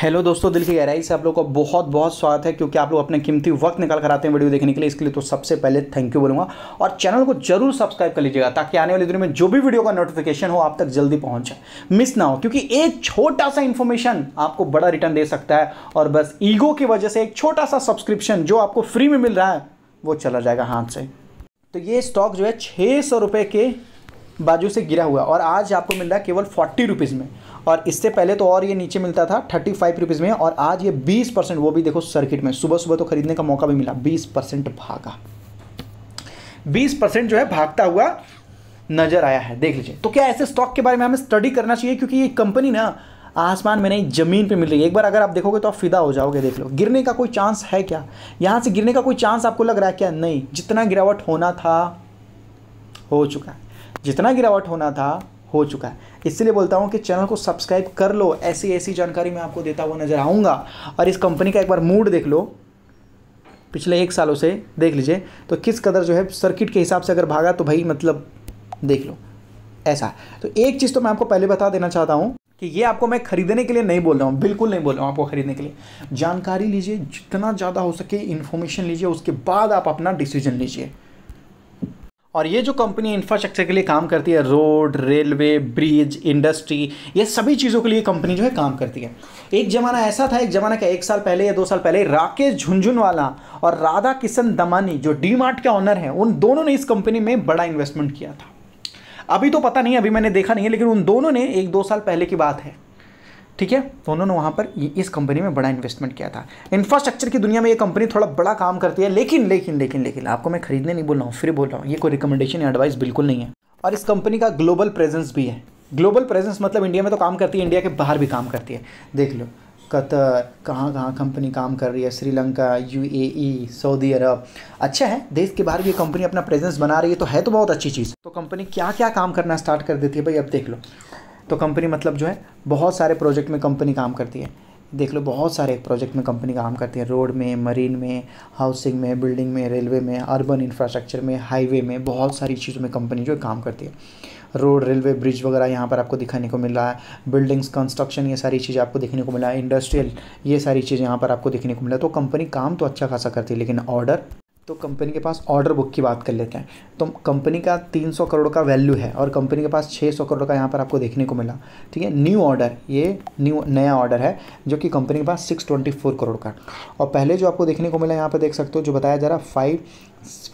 hello दोस्तों दिल की गहराई से आप लोग का बहुत बहुत स्वागत है क्योंकि आप लोग अपने कीमती वक्त निकाल कर आते हैं वीडियो देखने के लिए इसके लिए तो सबसे पहले थैंक यू बोलूँगा और चैनल को जरूर सब्सक्राइब कर लीजिएगा ताकि आने वाले दिनों में जो भी वीडियो का नोटिफिकेशन हो आप तक जल्दी पहुँच मिस ना हो क्योंकि एक छोटा सा इन्फॉर्मेशन आपको बड़ा रिटर्न दे सकता है और बस ईगो की वजह से एक छोटा सा सब्सक्रिप्शन जो आपको फ्री में मिल रहा है वो चला जाएगा हाथ से तो ये स्टॉक जो है छः सौ रुपये के बाजू से गिरा हुआ और आज आपको मिल रहा है केवल फोर्टी रुपीज़ में और इससे पहले तो और ये नीचे मिलता था थर्टी फाइव रुपीज़ में और आज ये बीस परसेंट वो भी देखो सर्किट में सुबह सुबह तो खरीदने का मौका भी मिला बीस परसेंट भागा बीस परसेंट जो है भागता हुआ नज़र आया है देख लीजिए तो क्या ऐसे स्टॉक के बारे में हमें स्टडी करना चाहिए क्योंकि ये कंपनी ना आसमान में नहीं ज़मीन पे मिल रही है एक बार अगर आप देखोगे तो आप फिदा हो जाओगे देख लो गिरने का कोई चांस है क्या यहाँ से गिरने का कोई चांस आपको लग रहा है क्या नहीं जितना गिरावट होना था हो चुका है जितना गिरावट होना था हो चुका है इसलिए बोलता हूँ कि चैनल को सब्सक्राइब कर लो ऐसी ऐसी जानकारी मैं आपको देता हुआ नज़र आऊँगा और इस कंपनी का एक बार मूड देख लो पिछले एक सालों से देख लीजिए तो किस कदर जो है सर्किट के हिसाब से अगर भागा तो भाई मतलब देख लो ऐसा तो एक चीज़ तो मैं आपको पहले बता देना चाहता हूँ कि ये आपको मैं खरीदने के लिए नहीं बोल रहा हूँ बिल्कुल नहीं बोल रहा हूँ आपको खरीदने के लिए जानकारी लीजिए जितना ज़्यादा हो सके इन्फॉर्मेशन लीजिए उसके बाद आप अपना डिसीजन लीजिए और ये जो कंपनी इंफ्रास्ट्रक्चर के लिए काम करती है रोड रेलवे ब्रिज इंडस्ट्री ये सभी चीज़ों के लिए कंपनी जो है काम करती है एक ज़माना ऐसा था एक ज़माना का एक साल पहले या दो साल पहले राकेश झुंझुनवाला और राधा किशन दमानी जो डी मार्ट के ऑनर हैं उन दोनों ने इस कंपनी में बड़ा इन्वेस्टमेंट किया था अभी तो पता नहीं अभी मैंने देखा नहीं है लेकिन उन दोनों ने एक दो साल पहले की बात है ठीक है तो उन्होंने वहां पर इस कंपनी में बड़ा इन्वेस्टमेंट किया था इंफ्रास्ट्रक्चर की दुनिया में ये कंपनी थोड़ा बड़ा काम करती है लेकिन लेकिन लेकिन लेकिन आपको मैं खरीदने नहीं बोल रहा हूँ फिर बोल रहा हूँ ये कोई रिकमेंडेशन या एडवाइस बिल्कुल नहीं है और इस कंपनी का ग्लोबल प्रेजेंस भी है ग्लोबल प्रेजेंस मतलब इंडिया में तो काम करती है इंडिया के बाहर भी काम करती है देख लो कतर कहाँ कहाँ कंपनी काम कर रही है श्रीलंका यू सऊदी अरब अच्छा है देश के बाहर भी कंपनी अपना प्रेजेंस बना रही है तो है तो बहुत अच्छी चीज़ तो कंपनी क्या क्या काम करना स्टार्ट कर देती है भाई अब देख लो तो कंपनी मतलब जो है बहुत सारे प्रोजेक्ट में कंपनी काम करती है देख लो बहुत सारे प्रोजेक्ट में कंपनी काम करती है रोड में मरीन में हाउसिंग में बिल्डिंग में रेलवे में अर्बन इंफ्रास्ट्रक्चर में हाईवे में बहुत सारी चीज़ों में कंपनी जो है काम करती है रोड रेलवे ब्रिज वगैरह यहाँ पर आपको दिखाने को मिल रहा है बिल्डिंग्स कंस्ट्रक्शन ये सारी चीज़ें आपको देखने को मिला है इंडस्ट्रियल ये सारी चीज़ें यहाँ पर आपको देखने को मिला तो कंपनी काम तो अच्छा खासा करती है लेकिन ऑर्डर तो कंपनी के पास ऑर्डर बुक की बात कर लेते हैं तो कंपनी का 300 करोड़ का वैल्यू है और कंपनी के पास 600 करोड़ का यहाँ पर आपको देखने को मिला ठीक है न्यू ऑर्डर ये न्यू नया ऑर्डर है जो कि कंपनी के पास 624 करोड़ का और पहले जो आपको देखने को मिला यहाँ पर देख सकते हो जो बताया जा रहा five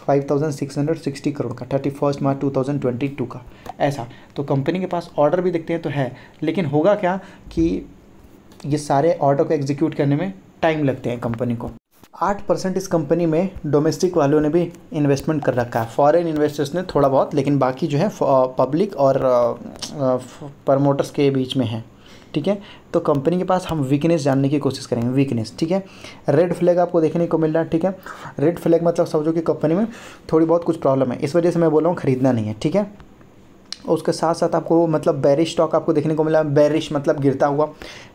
five thousand six hundred sixty crore का thirty first March two thousand twenty two का ऐसा तो कंपनी के पास ऑर्डर भी देखते हैं तो है लेकिन होगा क्या कि ये सारे ऑर्डर को एग्जीक्यूट करने में टाइम लगते हैं कंपनी को आठ परसेंट इस कंपनी में डोमेस्टिक वालों ने भी इन्वेस्टमेंट कर रखा है फॉरेन इन्वेस्टर्स ने थोड़ा बहुत लेकिन बाकी जो है पब्लिक और प्रमोटर्स के बीच में है ठीक है तो कंपनी के पास हम वीकनेस जानने की कोशिश करेंगे वीकनेस ठीक है रेड फ्लैग आपको देखने को मिल रहा है ठीक है रेड फ्लैग मतलब समझो कि कंपनी में थोड़ी बहुत कुछ प्रॉब्लम है इस वजह से मैं बोल रहा हूँ खरीदना नहीं है ठीक है उसके साथ साथ आपको मतलब बैरिश स्टॉक आपको देखने को मिला बैरिश मतलब गिरता हुआ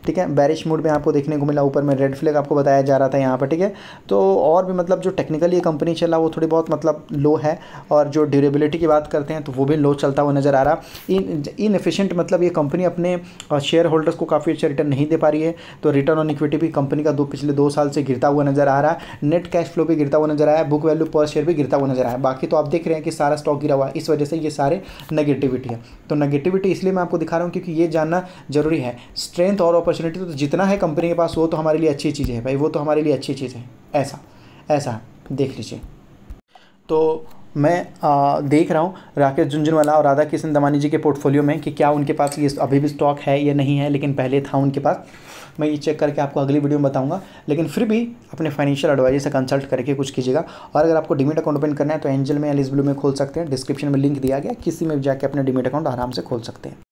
ठीक है बैरिश मूड में आपको देखने को मिला ऊपर में रेड फ्लैग आपको बताया जा रहा था यहाँ पर ठीक है तो और भी मतलब जो टेक्निकली ये कंपनी चला वो थोड़ी बहुत मतलब लो है और जो ड्यूरेबिलिटी की बात करते हैं तो वो भी लो चलता हुआ नज़र आ रहा इन इनफिशेंट मतलब ये कंपनी अपने शेयर होल्डर्स को काफ़ी अच्छा रिटर्न नहीं दे पा रही है तो रिटर्न ऑन इक्विटी भी कंपनी का दो पिछले दो साल से गिरता हुआ नज़र आ रहा है नेट कैश फ्लो भी गिरता हुआ नज़र आया बुक वैल्यू पर शेयर भी गिरता हुआ नज़र आया बाकी तो आप देख रहे हैं कि सारा स्टॉक गिरा हुआ है इस वजह से ये सारे नेगेटिविटी नेगेटिविटी है तो नेगेटिविटी इसलिए मैं आपको दिखा रहा हूँ क्योंकि ये जानना जरूरी है स्ट्रेंथ और अपॉर्चुनिटी तो जितना है कंपनी के पास वो तो हमारे लिए अच्छी चीज़ है भाई वो तो हमारे लिए अच्छी चीज़ है ऐसा ऐसा देख लीजिए तो मैं आ, देख रहा हूँ राकेश झुंझुनवाला और राधा किशन दमानी जी के पोर्टफोलियो में कि क्या उनके पास ये अभी भी स्टॉक है या नहीं है लेकिन पहले था उनके पास मैं ये चेक करके आपको अगली वीडियो में बताऊँगा लेकिन फिर भी अपने फाइनेंशियल एडवाइजर से कंसल्ट करके कुछ कीजिएगा और अगर आपको डिमिट अकाउंट ओपन करना है तो एंजल में या लिस ब्लू में खोल सकते हैं डिस्क्रिप्शन में लिंक दिया गया किसी में भी जाकर अपने डिमिट अकाउंट आराम से खोल सकते हैं